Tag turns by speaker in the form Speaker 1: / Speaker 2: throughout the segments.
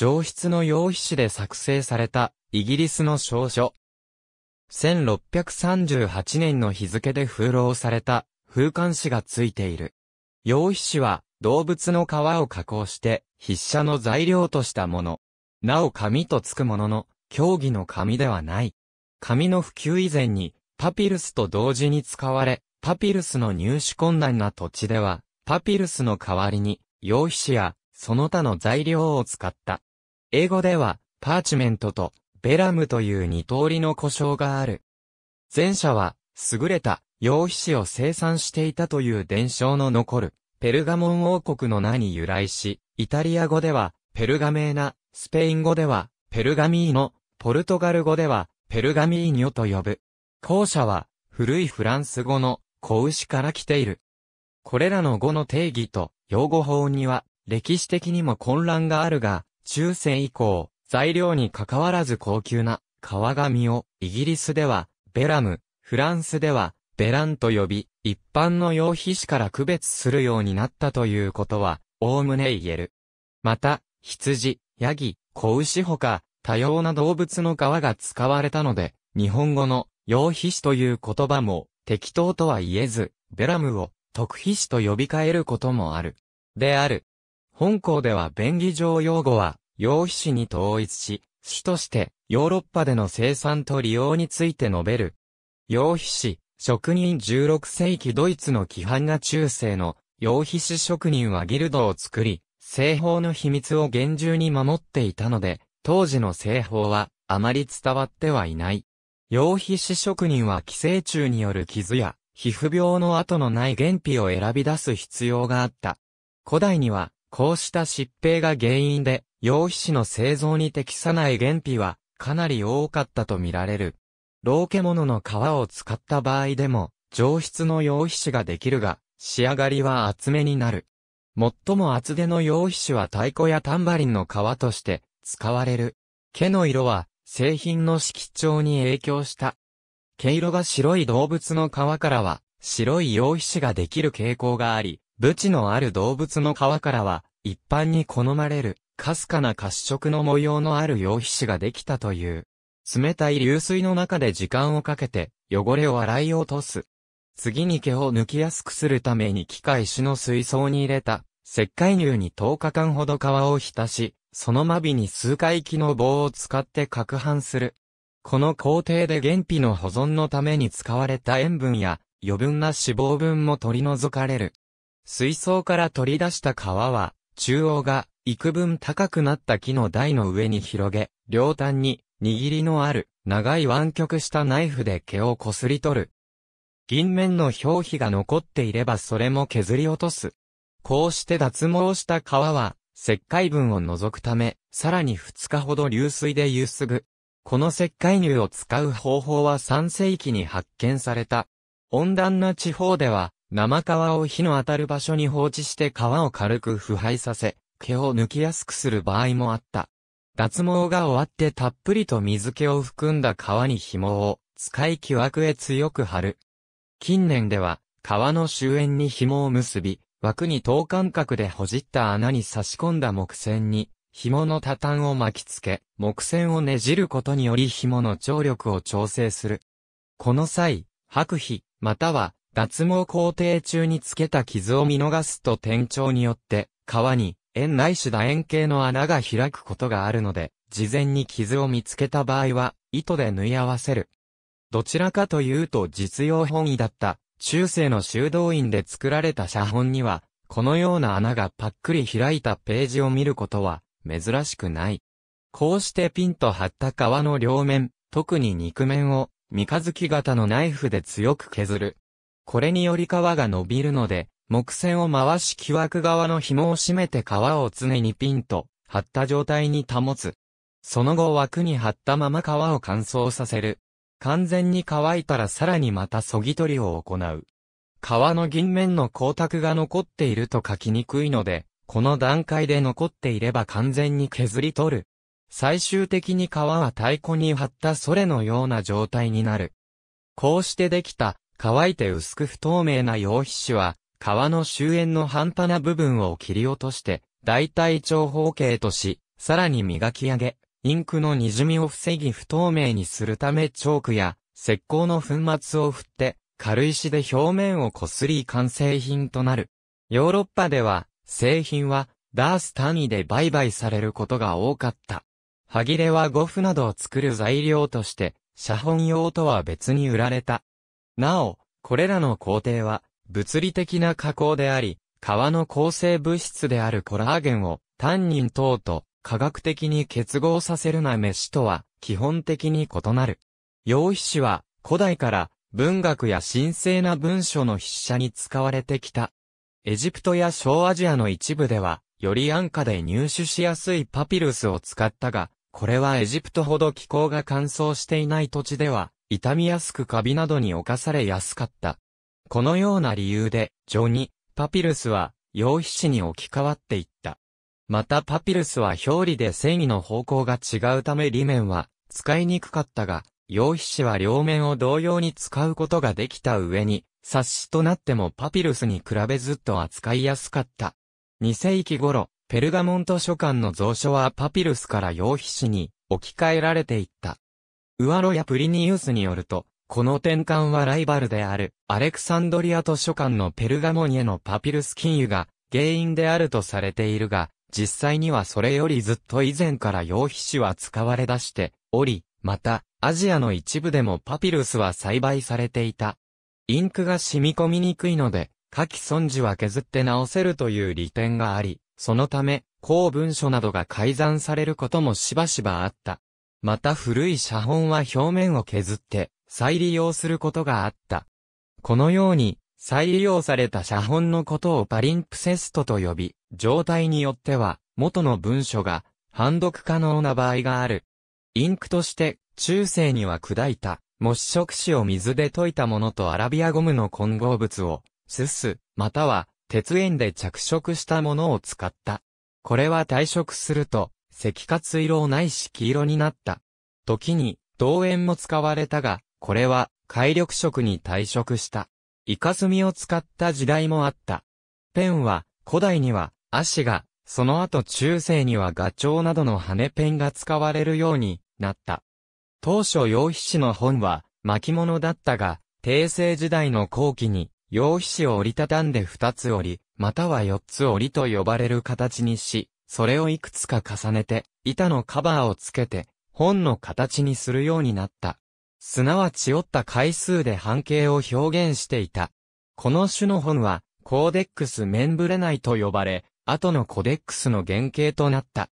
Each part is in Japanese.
Speaker 1: 上質の用皮紙で作成されたイギリスの証書。1638年の日付で封浪された風管紙がついている。用皮紙は動物の皮を加工して筆者の材料としたもの。なお紙とつくものの、競技の紙ではない。紙の普及以前にパピルスと同時に使われ、パピルスの入手困難な土地では、パピルスの代わりに、用皮紙やその他の材料を使った。英語では、パーチメントとベラムという二通りの故障がある。前者は、優れた羊皮紙を生産していたという伝承の残る、ペルガモン王国の名に由来し、イタリア語では、ペルガメーナ、スペイン語では、ペルガミーノ、ポルトガル語では、ペルガミーニョと呼ぶ。後者は、古いフランス語の、子牛から来ている。これらの語の定義と、用語法には、歴史的にも混乱があるが、中世以降、材料に関わらず高級な革紙をイギリスではベラム、フランスではベランと呼び、一般の用皮紙から区別するようになったということは、おおむね言える。また、羊、ヤギ、子牛ほか、多様な動物の皮が使われたので、日本語の用皮紙という言葉も適当とは言えず、ベラムを特皮紙と呼び換えることもある。である。本校では便宜上用語は、用皮紙に統一し、主としてヨーロッパでの生産と利用について述べる。用皮紙、職人16世紀ドイツの規範が中世の用皮紙職人はギルドを作り、製法の秘密を厳重に守っていたので、当時の製法はあまり伝わってはいない。用皮紙職人は寄生虫による傷や皮膚病の跡のない原皮を選び出す必要があった。古代にはこうした疾病が原因で、羊皮紙の製造に適さない原皮は、かなり多かったとみられる。老獣の皮を使った場合でも、上質の羊皮紙ができるが、仕上がりは厚めになる。最も厚手の羊皮紙は太鼓やタンバリンの皮として使われる。毛の色は製品の色調に影響した。毛色が白い動物の皮からは白い羊皮紙ができる傾向があり、ブチのある動物の皮からは、一般に好まれる、かすかな褐色の模様のある羊皮紙ができたという。冷たい流水の中で時間をかけて、汚れを洗い落とす。次に毛を抜きやすくするために機械種の水槽に入れた、石灰乳に10日間ほど皮を浸し、その間火に数回木の棒を使って攪拌する。この工程で原皮の保存のために使われた塩分や余分な脂肪分も取り除かれる。水槽から取り出した皮は、中央が幾分高くなった木の台の上に広げ、両端に握りのある長い湾曲したナイフで毛をこすり取る。銀面の表皮が残っていればそれも削り落とす。こうして脱毛した皮は、石灰分を除くため、さらに2日ほど流水でゆすぐ。この石灰乳を使う方法は3世紀に発見された。温暖な地方では、生皮を火の当たる場所に放置して皮を軽く腐敗させ、毛を抜きやすくする場合もあった。脱毛が終わってたっぷりと水気を含んだ皮に紐を使い木枠へ強く張る。近年では皮の周縁に紐を結び、枠に等間隔でほじった穴に差し込んだ木線に紐の多端を巻きつけ、木線をねじることにより紐の張力を調整する。この際、白皮、または脱毛工程中につけた傷を見逃すと転調によって、皮に、円内種楕円形の穴が開くことがあるので、事前に傷を見つけた場合は、糸で縫い合わせる。どちらかというと実用本位だった、中世の修道院で作られた写本には、このような穴がパックリ開いたページを見ることは、珍しくない。こうしてピンと張った皮の両面、特に肉面を、三日月型のナイフで強く削る。これにより皮が伸びるので、木線を回し木枠側の紐を締めて皮を常にピンと張った状態に保つ。その後枠に張ったまま皮を乾燥させる。完全に乾いたらさらにまたそぎ取りを行う。皮の銀面の光沢が残っていると書きにくいので、この段階で残っていれば完全に削り取る。最終的に皮は太鼓に張ったソレのような状態になる。こうしてできた乾いて薄く不透明な羊皮紙は、皮の周縁の半端な部分を切り落として、大体長方形とし、さらに磨き上げ、インクの滲みを防ぎ不透明にするためチョークや石膏の粉末を振って、軽石で表面をこすり完成品となる。ヨーロッパでは、製品は、ダース単位で売買されることが多かった。歯切れはゴフなどを作る材料として、写本用とは別に売られた。なお、これらの工程は、物理的な加工であり、皮の構成物質であるコラーゲンを、タンニン等と科学的に結合させるな飯とは、基本的に異なる。羊皮紙は、古代から文学や神聖な文書の筆者に使われてきた。エジプトや小アジアの一部では、より安価で入手しやすいパピルスを使ったが、これはエジプトほど気候が乾燥していない土地では、傷みやすくカビなどに侵されやすかった。このような理由で、ジョニ、パピルスは、羊皮紙に置き換わっていった。またパピルスは表裏で繊維の方向が違うため裏面は使いにくかったが、羊皮紙は両面を同様に使うことができた上に、冊子となってもパピルスに比べずっと扱いやすかった。2世紀頃、ペルガモント書館の蔵書はパピルスから羊皮紙に置き換えられていった。ウアロやプリニウスによると、この転換はライバルである、アレクサンドリア図書館のペルガモニへのパピルス禁輸が原因であるとされているが、実際にはそれよりずっと以前から羊皮紙は使われ出しており、また、アジアの一部でもパピルスは栽培されていた。インクが染み込みにくいので、下記損じは削って直せるという利点があり、そのため、公文書などが改ざんされることもしばしばあった。また古い写本は表面を削って再利用することがあった。このように、再利用された写本のことをパリンプセストと呼び、状態によっては、元の文書が、判読可能な場合がある。インクとして、中世には砕いた、模試色紙を水で溶いたものとアラビアゴムの混合物を、すす、または、鉄塩で着色したものを使った。これは退色すると、赤活色ないし黄色になった。時に、銅塩も使われたが、これは、海力色に退色した。イカスミを使った時代もあった。ペンは、古代には、足が、その後中世にはガチョウなどの羽ペンが使われるようになった。当初洋皮紙の本は巻物だったが、帝政時代の後期に洋皮紙を折りたたんで二つ折り、または四つ折りと呼ばれる形にし、それをいくつか重ねて、板のカバーをつけて、本の形にするようになった。すなわち折った回数で半径を表現していた。この種の本は、コーデックスメンブレナイと呼ばれ、後のコデックスの原型となった。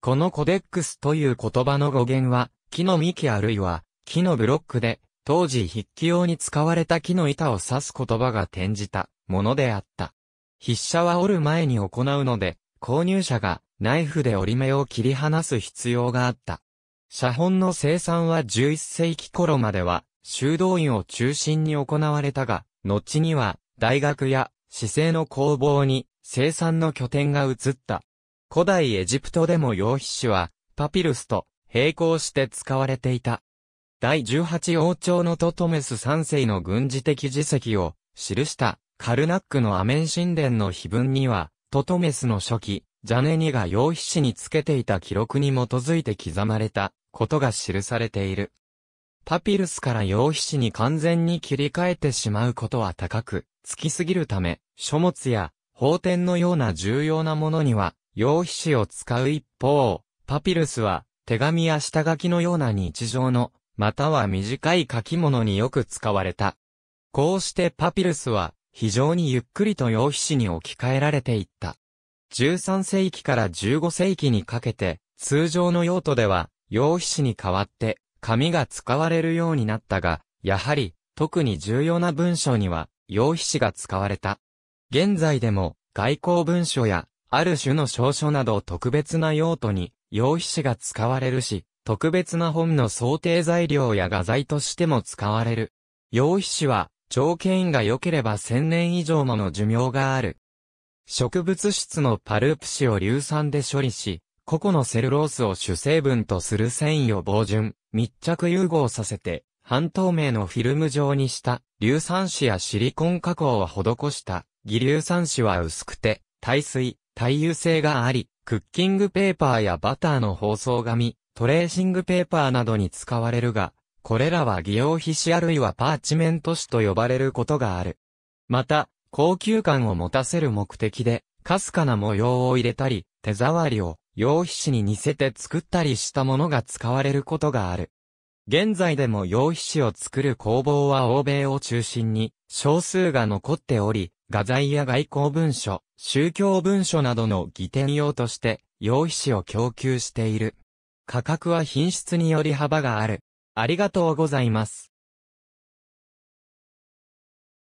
Speaker 1: このコデックスという言葉の語源は、木の幹あるいは、木のブロックで、当時筆記用に使われた木の板を指す言葉が転じたものであった。筆者は折る前に行うので、購入者がナイフで折り目を切り離す必要があった。写本の生産は11世紀頃までは修道院を中心に行われたが、後には大学や市政の工房に生産の拠点が移った。古代エジプトでも洋皮紙はパピルスと並行して使われていた。第18王朝のトトメス3世の軍事的事績を記したカルナックのアメン神殿の碑文には、トトメスの初期、ジャネニが羊皮紙につけていた記録に基づいて刻まれたことが記されている。パピルスから羊皮紙に完全に切り替えてしまうことは高く、つきすぎるため、書物や法典のような重要なものには、羊皮紙を使う一方、パピルスは手紙や下書きのような日常の、または短い書き物によく使われた。こうしてパピルスは非常にゆっくりと洋皮紙に置き換えられていった。13世紀から15世紀にかけて、通常の用途では、洋皮紙に代わって、紙が使われるようになったが、やはり、特に重要な文章には、洋皮紙が使われた。現在でも、外交文書や、ある種の証書など特別な用途に、洋皮紙が使われるし、特別な本の想定材料や画材としても使われる。洋皮紙は、条件が良ければ1000年以上もの寿命がある。植物質のパルプシを硫酸で処理し、個々のセルロースを主成分とする繊維を防潤、密着融合させて、半透明のフィルム状にした硫酸紙やシリコン加工を施した偽硫酸紙は薄くて、耐水、耐油性があり、クッキングペーパーやバターの包装紙、トレーシングペーパーなどに使われるが、これらは偽用皮脂あるいはパーチメント紙と呼ばれることがある。また、高級感を持たせる目的で、かすかな模様を入れたり、手触りを、用皮紙に似せて作ったりしたものが使われることがある。現在でも用皮紙を作る工房は欧米を中心に少数が残っており、画材や外交文書、宗教文書などの義典用として用皮紙を供給している。価格は品質により幅がある。ありがとうございます。